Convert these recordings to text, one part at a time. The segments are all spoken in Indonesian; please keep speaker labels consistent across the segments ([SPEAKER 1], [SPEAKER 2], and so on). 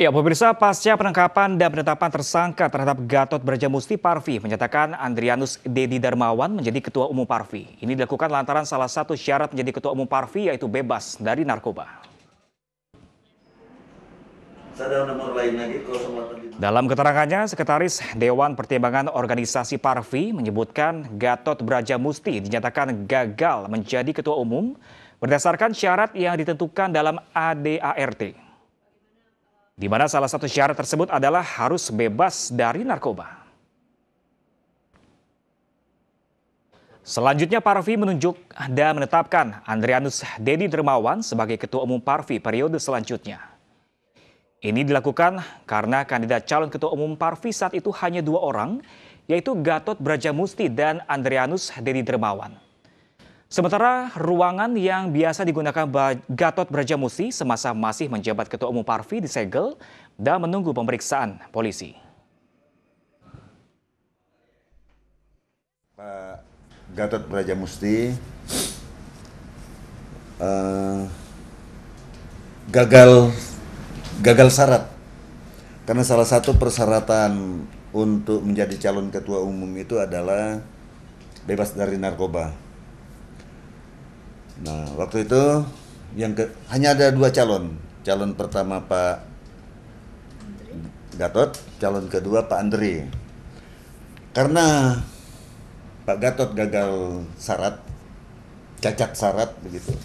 [SPEAKER 1] Ya, pemirsa pasca penangkapan dan penetapan tersangka terhadap Gatot Brajamusti Parvi menyatakan Andrianus Dedi Darmawan menjadi ketua umum Parvi. Ini dilakukan lantaran salah satu syarat menjadi ketua umum Parvi yaitu bebas dari narkoba. Dalam keterangannya, Sekretaris Dewan Pertimbangan Organisasi Parvi menyebutkan Gatot Brajamusti dinyatakan gagal menjadi ketua umum berdasarkan syarat yang ditentukan dalam ADART di mana salah satu syarat tersebut adalah harus bebas dari narkoba. Selanjutnya Parvi menunjuk dan menetapkan Andrianus Dedi Dermawan sebagai Ketua Umum Parvi periode selanjutnya. Ini dilakukan karena kandidat calon Ketua Umum Parvi saat itu hanya dua orang, yaitu Gatot Brajamusti dan Andrianus Dedi Dermawan. Sementara ruangan yang biasa digunakan Gatot Brajamusti semasa masih menjabat Ketua Umum Parvi disegel dan menunggu pemeriksaan polisi.
[SPEAKER 2] Pak Gatot Brajamusti uh, gagal gagal syarat karena salah satu persyaratan untuk menjadi calon ketua umum itu adalah bebas dari narkoba. Nah, waktu itu yang ke, hanya ada dua calon. Calon pertama Pak Gatot, calon kedua Pak Andri. Karena Pak Gatot gagal syarat, cacat syarat begitu.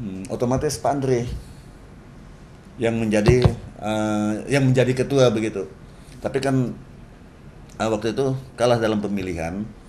[SPEAKER 2] Hmm, otomatis Pak Andri yang menjadi uh, yang menjadi ketua begitu. Tapi kan uh, waktu itu kalah dalam pemilihan